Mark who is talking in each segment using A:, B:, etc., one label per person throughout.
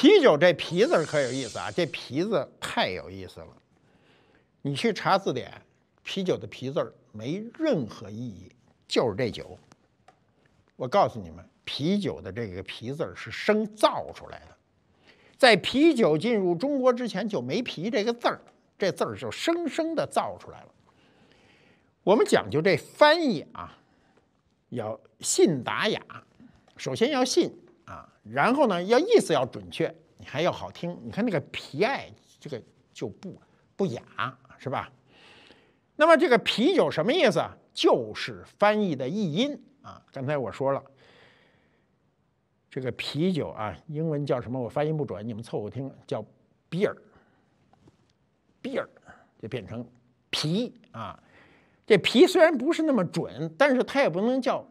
A: 啤酒这“啤”字可有意思啊！这“啤”字太有意思了。你去查字典，啤酒的“啤”字没任何意义，就是这酒。我告诉你们，啤酒的这个“啤”字是生造出来的，在啤酒进入中国之前就没“啤”这个字儿，这字儿就生生的造出来了。我们讲究这翻译啊，要信达雅，首先要信。啊，然后呢，要意思要准确，你还要好听。你看那个“皮爱”这个就不不雅，是吧？那么这个啤酒什么意思啊？就是翻译的译音啊。刚才我说了，这个啤酒啊，英文叫什么？我发音不准，你们凑合听，叫“比尔”，“比尔”就变成“啤”啊。这“啤”虽然不是那么准，但是它也不能叫，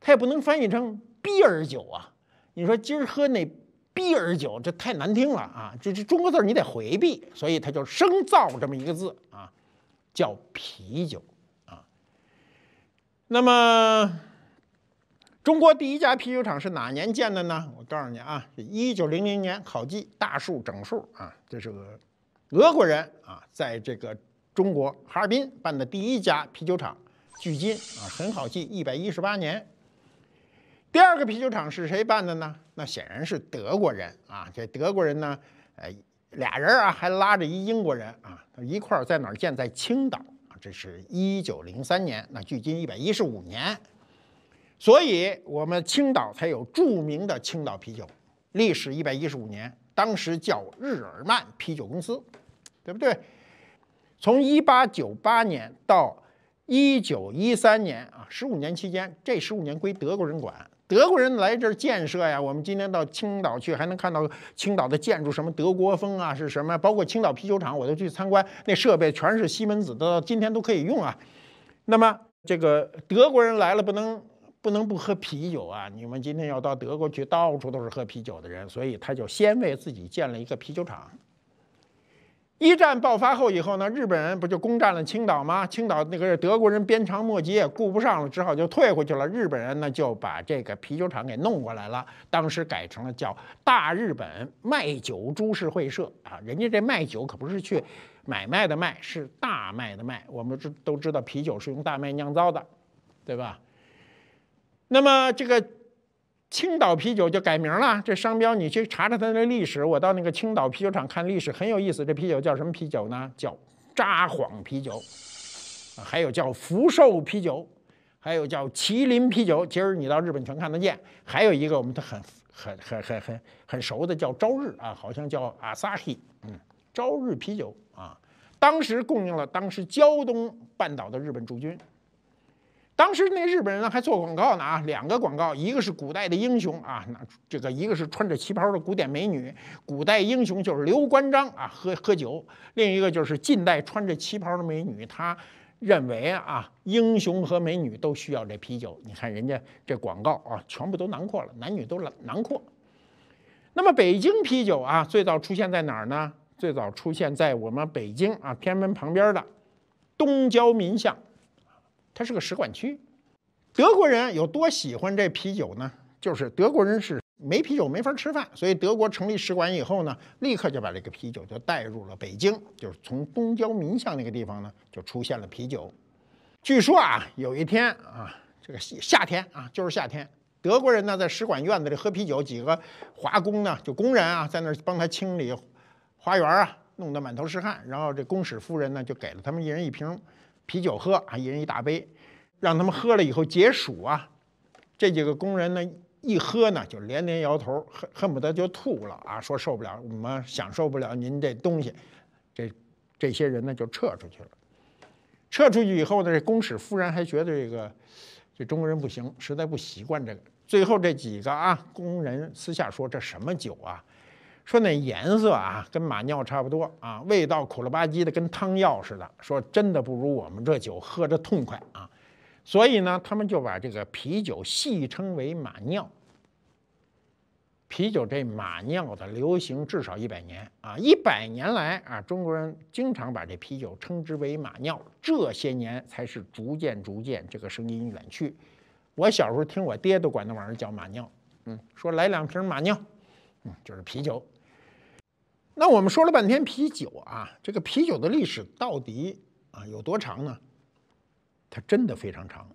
A: 它也不能翻译成“比尔酒”啊。你说今儿喝那逼儿酒，这太难听了啊！这这中国字你得回避，所以他就生造这么一个字啊，叫啤酒啊。那么，中国第一家啤酒厂是哪年建的呢？我告诉你啊，一九零零年考记大数整数啊，这是个俄国人啊，在这个中国哈尔滨办的第一家啤酒厂，距今啊很好记，一百一十八年。第二个啤酒厂是谁办的呢？那显然是德国人啊！这德国人呢，呃，俩人啊，还拉着一英国人啊，一块儿在哪儿建？在青岛啊！这是一九零三年，那距今一百一十五年，所以我们青岛才有著名的青岛啤酒，历史一百一十五年。当时叫日耳曼啤酒公司，对不对？从一八九八年到一九一三年啊，十五年期间，这十五年归德国人管。德国人来这儿建设呀，我们今天到青岛去还能看到青岛的建筑，什么德国风啊，是什么？包括青岛啤酒厂，我都去参观，那设备全是西门子的，今天都可以用啊。那么这个德国人来了，不能不能不喝啤酒啊！你们今天要到德国去，到处都是喝啤酒的人，所以他就先为自己建了一个啤酒厂。一战爆发后以后呢，日本人不就攻占了青岛吗？青岛那个德国人鞭长莫及，也顾不上了，只好就退回去了。日本人呢，就把这个啤酒厂给弄过来了，当时改成了叫“大日本卖酒株式会社”啊，人家这卖酒可不是去买卖的卖，是大麦的卖。我们知都知道，啤酒是用大麦酿造的，对吧？那么这个。青岛啤酒就改名了，这商标你去查查它的历史。我到那个青岛啤酒厂看历史很有意思，这啤酒叫什么啤酒呢？叫扎幌啤酒，还有叫福寿啤酒，还有叫麒麟啤酒。今儿你到日本全看得见。还有一个我们都很很很很很很熟的叫朝日啊，好像叫 a s a i 嗯，朝日啤酒啊，当时供应了当时胶东半岛的日本驻军。当时那日本人还做广告呢啊，两个广告，一个是古代的英雄啊，那这个一个是穿着旗袍的古典美女，古代英雄就是刘关张啊，喝喝酒；另一个就是近代穿着旗袍的美女，他认为啊，英雄和美女都需要这啤酒。你看人家这广告啊，全部都囊括了，男女都囊囊括。那么北京啤酒啊，最早出现在哪儿呢？最早出现在我们北京啊，天安门旁边的东交民巷。它是个使馆区，德国人有多喜欢这啤酒呢？就是德国人是没啤酒没法吃饭，所以德国成立使馆以后呢，立刻就把这个啤酒就带入了北京，就是从东交民巷那个地方呢，就出现了啤酒。据说啊，有一天啊，这个夏天啊，就是夏天，德国人呢在使馆院子里喝啤酒，几个华工呢就工人啊在那儿帮他清理花园啊，弄得满头是汗，然后这公使夫人呢就给了他们一人一瓶。啤酒喝啊，一人一大杯，让他们喝了以后解暑啊。这几个工人呢，一喝呢，就连连摇头，恨恨不得就吐了啊，说受不了，我们享受不了您这东西。这这些人呢，就撤出去了。撤出去以后呢，这公使夫人还觉得这个，这中国人不行，实在不习惯这个。最后这几个啊，工人私下说，这什么酒啊？说那颜色啊，跟马尿差不多啊，味道苦了吧唧的，跟汤药似的。说真的，不如我们这酒喝着痛快啊。所以呢，他们就把这个啤酒戏称为“马尿”。啤酒这“马尿”的流行至少一百年啊，一百年来啊，中国人经常把这啤酒称之为“马尿”。这些年才是逐渐逐渐这个声音远去。我小时候听我爹都管那玩意儿叫“马尿”，嗯，说来两瓶马尿，嗯，就是啤酒。那我们说了半天啤酒啊，这个啤酒的历史到底啊有多长呢？它真的非常长，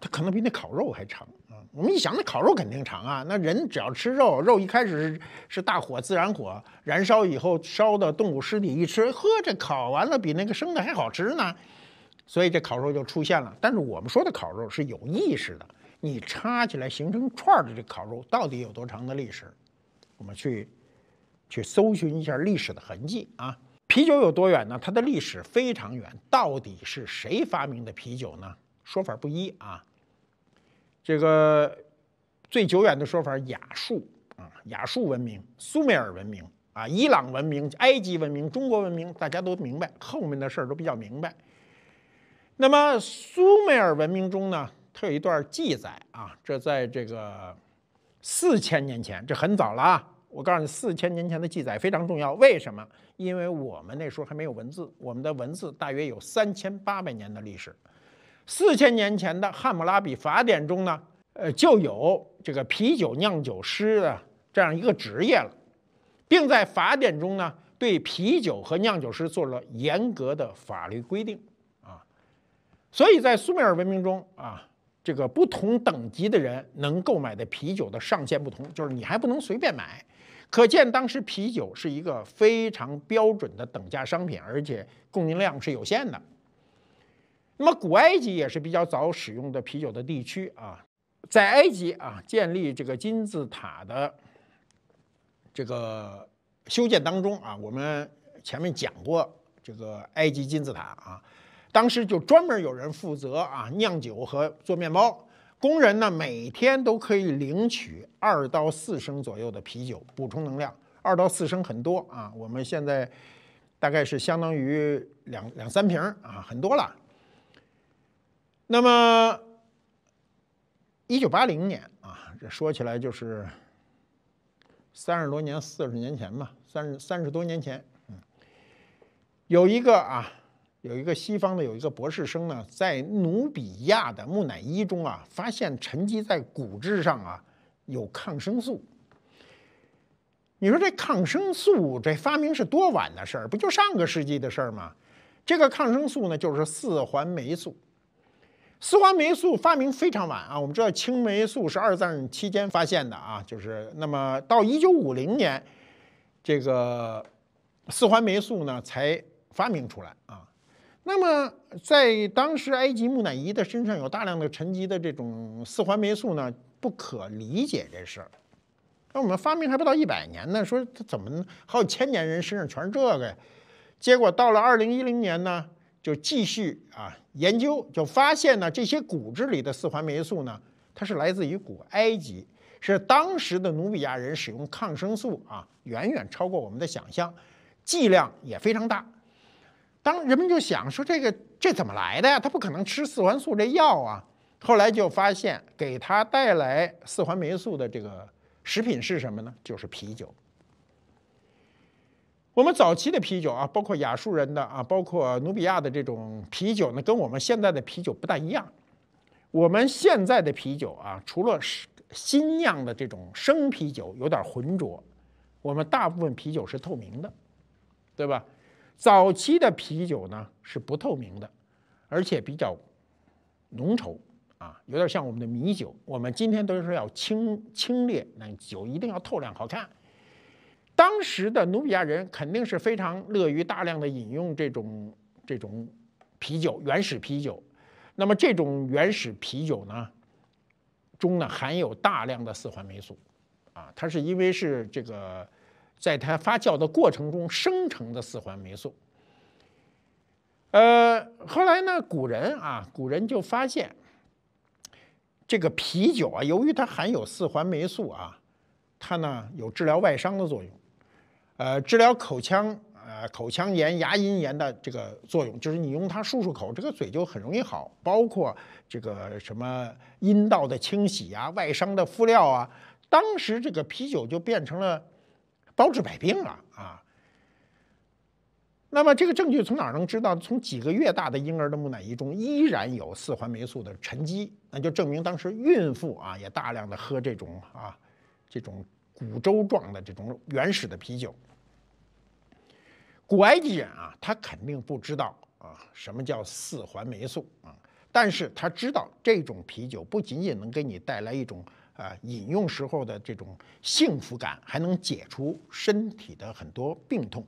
A: 它可能比那烤肉还长啊。我们一想，那烤肉肯定长啊，那人只要吃肉，肉一开始是是大火自然火燃烧以后烧的动物尸体，一吃，呵，这烤完了比那个生的还好吃呢，所以这烤肉就出现了。但是我们说的烤肉是有意识的，你插起来形成串的这烤肉到底有多长的历史？我们去。去搜寻一下历史的痕迹啊！啤酒有多远呢？它的历史非常远。到底是谁发明的啤酒呢？说法不一啊。这个最久远的说法亚述啊，亚述文明、苏美尔文明啊、伊朗文明、埃及文明、中国文明，大家都明白后面的事儿都比较明白。那么苏美尔文明中呢，它有一段记载啊，这在这个四千年前，这很早了啊。我告诉你，四千年前的记载非常重要。为什么？因为我们那时候还没有文字，我们的文字大约有三千八百年的历史。四千年前的汉谟拉比法典中呢，呃，就有这个啤酒酿酒师的这样一个职业了，并在法典中呢对啤酒和酿酒师做了严格的法律规定啊。所以在苏美尔文明中啊，这个不同等级的人能购买的啤酒的上限不同，就是你还不能随便买。可见当时啤酒是一个非常标准的等价商品，而且供应量是有限的。那么古埃及也是比较早使用的啤酒的地区啊，在埃及啊建立这个金字塔的这个修建当中啊，我们前面讲过这个埃及金字塔啊，当时就专门有人负责啊酿酒和做面包。工人呢，每天都可以领取二到四升左右的啤酒，补充能量。二到四升很多啊，我们现在大概是相当于两两三瓶啊，很多了。那么，一九八零年啊，这说起来就是三十多年、四十年前吧，三十三十多年前，嗯，有一个啊。有一个西方的有一个博士生呢，在努比亚的木乃伊中啊，发现沉积在骨质上啊有抗生素。你说这抗生素这发明是多晚的事儿？不就上个世纪的事儿吗？这个抗生素呢就是四环霉素。四环霉素发明非常晚啊，我们知道青霉素是二战期间发现的啊，就是那么到一九五零年，这个四环霉素呢才发明出来啊。那么，在当时埃及木乃伊的身上有大量的沉积的这种四环霉素呢，不可理解这事儿。那我们发明还不到一百年呢，说他怎么好几千年人身上全是这个？呀？结果到了二零一零年呢，就继续啊研究，就发现呢这些骨质里的四环霉素呢，它是来自于古埃及，是当时的努比亚人使用抗生素啊，远远超过我们的想象，剂量也非常大。当人们就想说这个这怎么来的呀？他不可能吃四环素这药啊。后来就发现给他带来四环霉素的这个食品是什么呢？就是啤酒。我们早期的啤酒啊，包括亚述人的啊，包括努比亚的这种啤酒呢，跟我们现在的啤酒不大一样。我们现在的啤酒啊，除了新酿的这种生啤酒有点浑浊，我们大部分啤酒是透明的，对吧？早期的啤酒呢是不透明的，而且比较浓稠啊，有点像我们的米酒。我们今天都是要清清冽，那酒一定要透亮好看。当时的努比亚人肯定是非常乐于大量的饮用这种这种啤酒，原始啤酒。那么这种原始啤酒呢，中呢含有大量的四环霉素啊，它是因为是这个。在它发酵的过程中生成的四环霉素，呃，后来呢，古人啊，古人就发现这个啤酒啊，由于它含有四环霉素啊，它呢有治疗外伤的作用，呃，治疗口腔呃口腔炎、牙龈炎的这个作用，就是你用它漱漱口，这个嘴就很容易好，包括这个什么阴道的清洗啊、外伤的敷料啊，当时这个啤酒就变成了。包治百病了啊！那么这个证据从哪儿能知道？从几个月大的婴儿的木乃伊中依然有四环霉素的沉积，那就证明当时孕妇啊也大量的喝这种啊这种古粥状的这种原始的啤酒。古埃及人啊，他肯定不知道啊什么叫四环霉素啊，但是他知道这种啤酒不仅仅能给你带来一种。啊，饮用时候的这种幸福感，还能解除身体的很多病痛。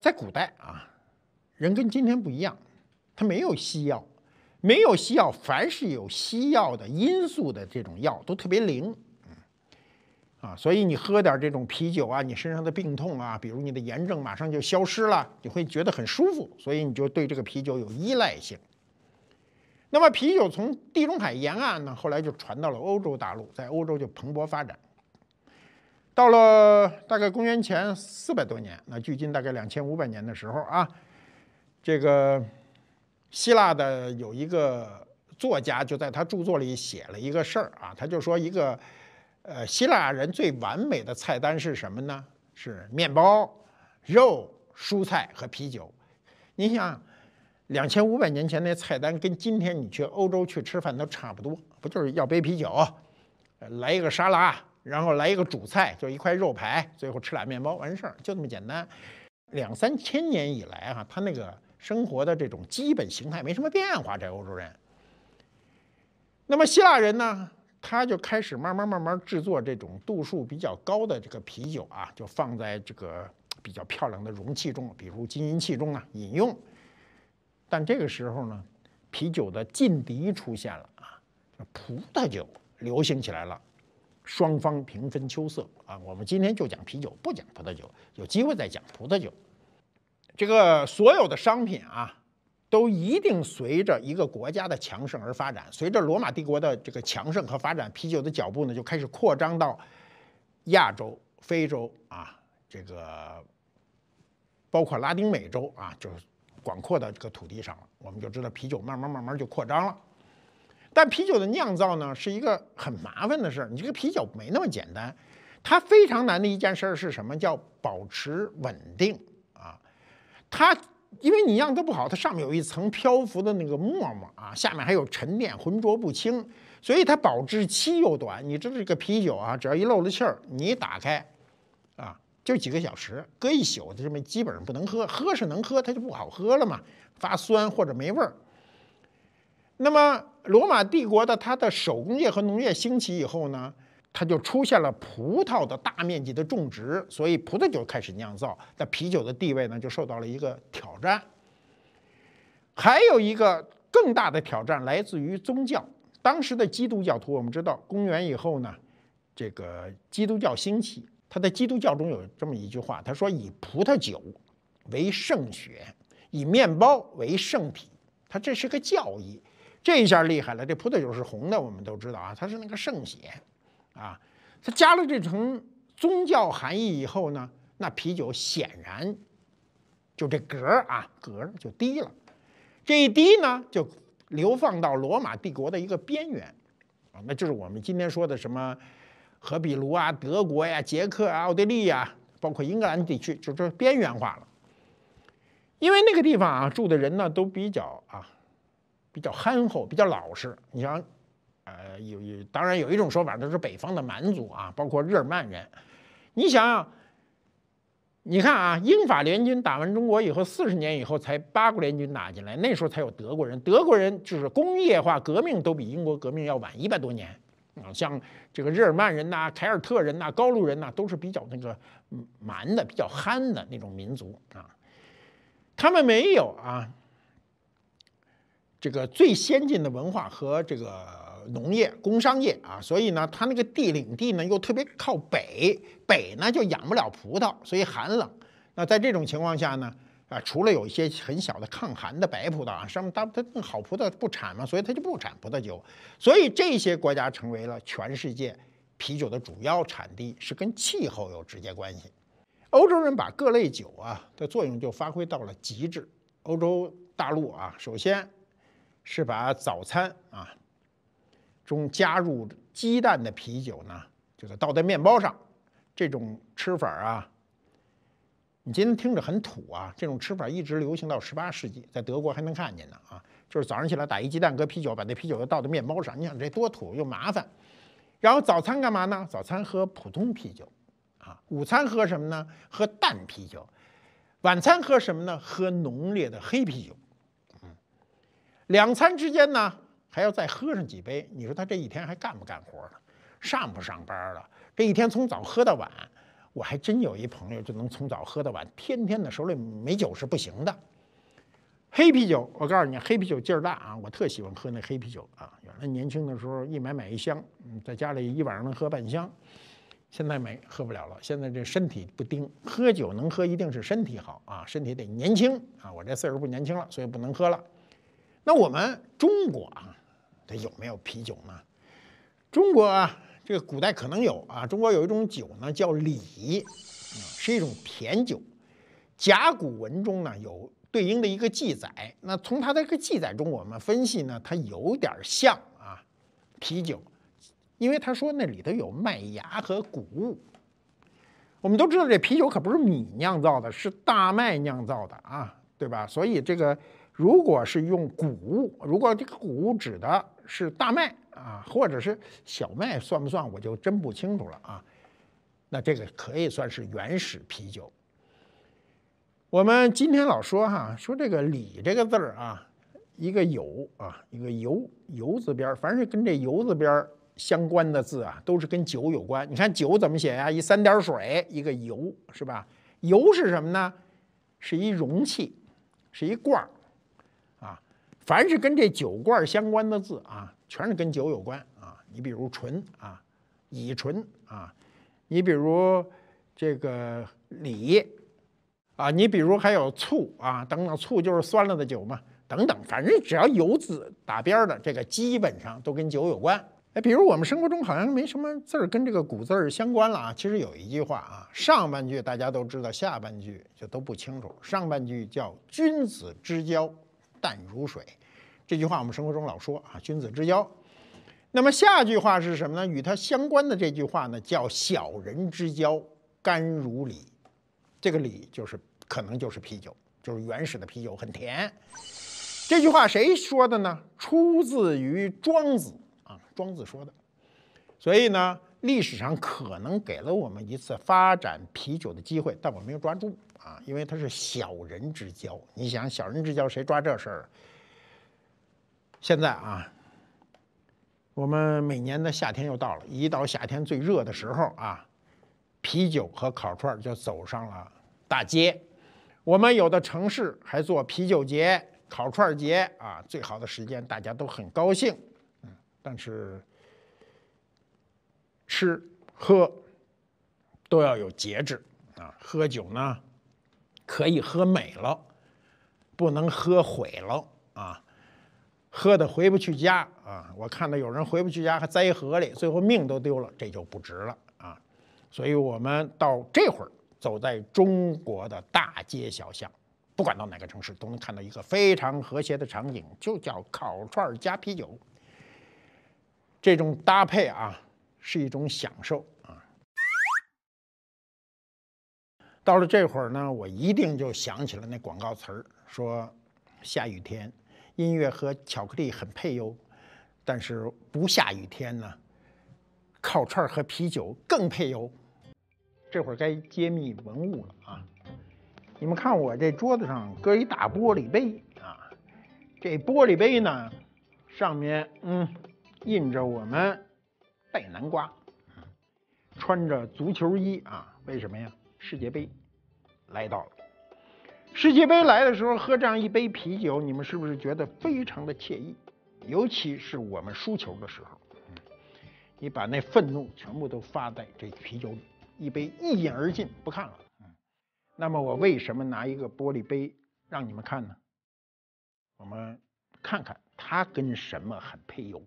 A: 在古代啊，人跟今天不一样，他没有西药，没有西药，凡是有西药的因素的这种药都特别灵。啊，所以你喝点这种啤酒啊，你身上的病痛啊，比如你的炎症马上就消失了，你会觉得很舒服，所以你就对这个啤酒有依赖性。那么啤酒从地中海沿岸呢，后来就传到了欧洲大陆，在欧洲就蓬勃发展。到了大概公元前四百多年，那距今大概两千五百年的时候啊，这个希腊的有一个作家就在他著作里写了一个事儿啊，他就说一个，呃，希腊人最完美的菜单是什么呢？是面包、肉、蔬菜和啤酒。你想。两千五百年前那菜单跟今天你去欧洲去吃饭都差不多，不就是要杯啤酒，来一个沙拉，然后来一个主菜，就一块肉排，最后吃俩面包完事儿，就那么简单。两三千年以来哈，他那个生活的这种基本形态没什么变化，这欧洲人。那么希腊人呢，他就开始慢慢慢慢制作这种度数比较高的这个啤酒啊，就放在这个比较漂亮的容器中，比如金银器中啊，饮用。但这个时候呢，啤酒的劲敌出现了啊，葡萄酒流行起来了，双方平分秋色啊。我们今天就讲啤酒，不讲葡萄酒，有机会再讲葡萄酒。这个所有的商品啊，都一定随着一个国家的强盛而发展。随着罗马帝国的这个强盛和发展，啤酒的脚步呢就开始扩张到亚洲、非洲啊，这个包括拉丁美洲啊，就。广阔的这个土地上了，我们就知道啤酒慢慢慢慢就扩张了。但啤酒的酿造呢，是一个很麻烦的事儿。你这个啤酒没那么简单，它非常难的一件事儿是什么？叫保持稳定啊。它因为你酿的不好，它上面有一层漂浮的那个沫沫啊，下面还有沉淀，浑浊不清，所以它保质期又短。你知道这个啤酒啊，只要一漏了气儿，你打开。就几个小时，搁一宿，它这么基本上不能喝，喝是能喝，它就不好喝了嘛，发酸或者没味儿。那么，罗马帝国的它的手工业和农业兴起以后呢，它就出现了葡萄的大面积的种植，所以葡萄酒开始酿造，那啤酒的地位呢就受到了一个挑战。还有一个更大的挑战来自于宗教，当时的基督教徒，我们知道，公元以后呢，这个基督教兴起。他在基督教中有这么一句话，他说：“以葡萄酒为圣血，以面包为圣体。”他这是个教义。这一下厉害了，这葡萄酒是红的，我们都知道啊，它是那个圣血啊。他加了这层宗教含义以后呢，那啤酒显然就这格儿啊，格儿就低了。这一低呢，就流放到罗马帝国的一个边缘啊，那就是我们今天说的什么？和比如啊，德国呀、捷克啊、奥地利啊，包括英格兰地区，就这边缘化了。因为那个地方啊，住的人呢都比较啊，比较憨厚，比较老实。你像，呃，有有，当然有一种说法就是北方的蛮族啊，包括日耳曼人。你想，你看啊，英法联军打完中国以后，四十年以后才八国联军打进来，那时候才有德国人。德国人就是工业化革命都比英国革命要晚一百多年。啊，像这个日耳曼人呐、凯尔特人呐、高卢人呐，都是比较那个蛮的、比较憨的那种民族啊。他们没有啊，这个最先进的文化和这个农业、工商业啊，所以呢，他那个地领地呢又特别靠北，北呢就养不了葡萄，所以寒冷。那在这种情况下呢？啊，除了有一些很小的抗寒的白葡萄啊，上面它它那好葡萄不产嘛，所以它就不产葡萄酒。所以这些国家成为了全世界啤酒的主要产地，是跟气候有直接关系。欧洲人把各类酒啊的作用就发挥到了极致。欧洲大陆啊，首先是把早餐啊中加入鸡蛋的啤酒呢，就是倒在面包上，这种吃法啊。你今天听着很土啊！这种吃法一直流行到十八世纪，在德国还能看见呢啊！就是早上起来打一鸡蛋，搁啤酒，把那啤酒倒到面包上。你想这多土又麻烦。然后早餐干嘛呢？早餐喝普通啤酒，啊，午餐喝什么呢？喝淡啤酒，晚餐喝什么呢？喝浓烈的黑啤酒。嗯，两餐之间呢还要再喝上几杯。你说他这一天还干不干活了？上不上班了？这一天从早喝到晚。我还真有一朋友就能从早喝到晚，天天的手里没酒是不行的。黑啤酒，我告诉你，黑啤酒劲儿大啊，我特喜欢喝那黑啤酒啊。原来年轻的时候一买买一箱，在家里一晚上能喝半箱。现在没喝不了了，现在这身体不丁，喝酒能喝一定是身体好啊，身体得年轻啊。我这岁数不年轻了，所以不能喝了。那我们中国啊，它有没有啤酒呢？中国。啊，这个古代可能有啊，中国有一种酒呢，叫醴，是一种甜酒。甲骨文中呢有对应的一个记载，那从它这个记载中，我们分析呢，它有点像啊啤酒，因为他说那里头有麦芽和谷物。我们都知道这啤酒可不是米酿造的，是大麦酿造的啊，对吧？所以这个如果是用谷物，如果这个谷物指的是大麦。啊，或者是小麦算不算，我就真不清楚了啊。那这个可以算是原始啤酒。我们今天老说哈，说这个“李”这个字儿啊，一个“有”啊，一个“油”油字边儿，凡是跟这“油”字边儿相关的字啊，都是跟酒有关。你看“酒”怎么写呀？一三点水，一个“油”是吧？“油”是什么呢？是一容器，是一罐儿啊。凡是跟这酒罐儿相关的字啊。全是跟酒有关啊，你比如醇啊，乙醇啊，你比如这个锂啊，你比如还有醋啊等等，醋就是酸了的酒嘛，等等，反正只要有字打边儿的，这个基本上都跟酒有关。哎，比如我们生活中好像没什么字儿跟这个古字儿相关了啊，其实有一句话啊，上半句大家都知道，下半句就都不清楚。上半句叫“君子之交淡如水”。这句话我们生活中老说啊，君子之交。那么下句话是什么呢？与它相关的这句话呢，叫小人之交，甘如醴。这个醴就是可能就是啤酒，就是原始的啤酒，很甜。这句话谁说的呢？出自于庄子啊，庄子说的。所以呢，历史上可能给了我们一次发展啤酒的机会，但我没有抓住啊，因为它是小人之交。你想，小人之交谁抓这事儿？现在啊，我们每年的夏天又到了。一到夏天最热的时候啊，啤酒和烤串儿就走上了大街。我们有的城市还做啤酒节、烤串儿节啊，最好的时间大家都很高兴。嗯，但是吃喝都要有节制啊。喝酒呢，可以喝美了，不能喝毁了啊。喝的回不去家啊！我看到有人回不去家，还栽河里，最后命都丢了，这就不值了啊！所以，我们到这会儿走在中国的大街小巷，不管到哪个城市，都能看到一个非常和谐的场景，就叫烤串加啤酒。这种搭配啊，是一种享受啊！到了这会儿呢，我一定就想起了那广告词儿，说下雨天。音乐和巧克力很配哟，但是不下雨天呢，烤串儿和啤酒更配哟。这会儿该揭秘文物了啊！你们看我这桌子上搁一大玻璃杯啊，这玻璃杯呢上面嗯印着我们戴南瓜，穿着足球衣啊？为什么呀？世界杯来到了。世界杯来的时候喝这样一杯啤酒，你们是不是觉得非常的惬意？尤其是我们输球的时候，你把那愤怒全部都发在这啤酒里，一杯一饮而尽，不看了。那么我为什么拿一个玻璃杯让你们看呢？我们看看它跟什么很配哟。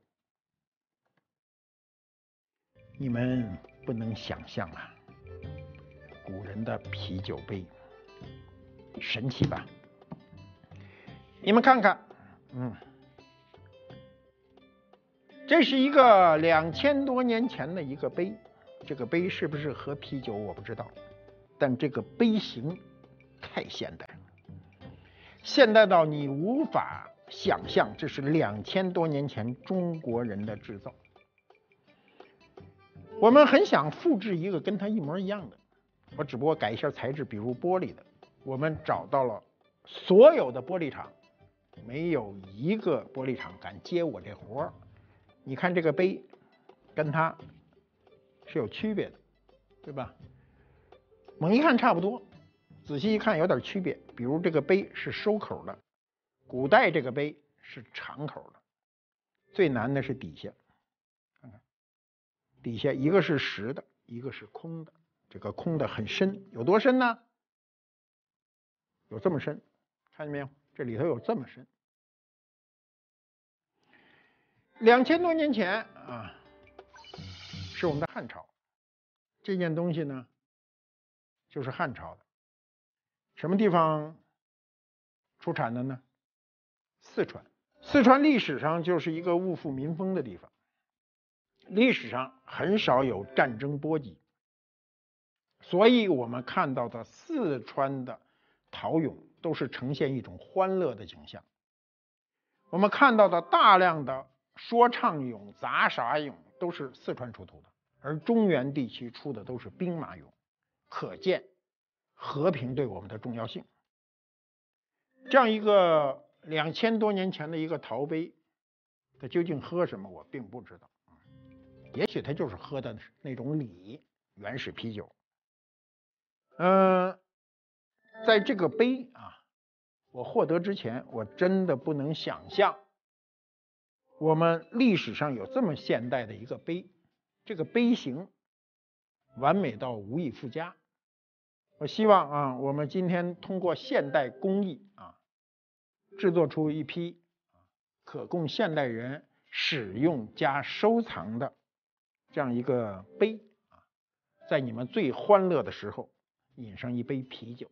A: 你们不能想象啊，古人的啤酒杯。神奇吧？你们看看，嗯，这是一个两千多年前的一个杯，这个杯是不是喝啤酒我不知道，但这个杯型太现代，了，现代到你无法想象，这是两千多年前中国人的制造。我们很想复制一个跟它一模一样的，我只不过改一下材质，比如玻璃的。我们找到了所有的玻璃厂，没有一个玻璃厂敢接我这活儿。你看这个杯，跟它是有区别的，对吧？猛一看差不多，仔细一看有点区别。比如这个杯是收口的，古代这个杯是敞口的。最难的是底下，底下一个是实的，一个是空的。这个空的很深，有多深呢？有这么深，看见没有？这里头有这么深。两千多年前啊，是我们的汉朝。这件东西呢，就是汉朝的。什么地方出产的呢？四川。四川历史上就是一个物阜民丰的地方，历史上很少有战争波及，所以我们看到的四川的。陶俑都是呈现一种欢乐的景象，我们看到的大量的说唱俑、杂耍俑都是四川出土的，而中原地区出的都是兵马俑，可见和平对我们的重要性。这样一个两千多年前的一个陶杯，它究竟喝什么，我并不知道，也许它就是喝的那种米原始啤酒。嗯。在这个杯啊，我获得之前，我真的不能想象，我们历史上有这么现代的一个杯，这个杯型完美到无以复加。我希望啊，我们今天通过现代工艺啊，制作出一批可供现代人使用加收藏的这样一个杯啊，在你们最欢乐的时候，饮上一杯啤酒。